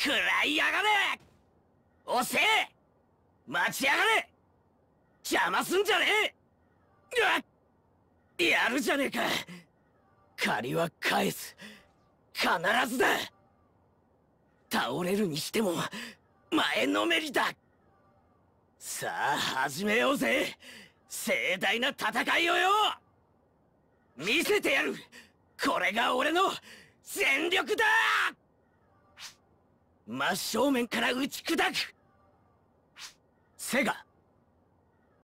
食らいやがれおせえ待ちやがれ邪魔すんじゃねえやるじゃねえか借りは返す必ずだ倒れるにしても前のめりださあ始めようぜ盛大な戦いをよ見せてやるこれが俺の全力だ真正面から打ち砕くセガ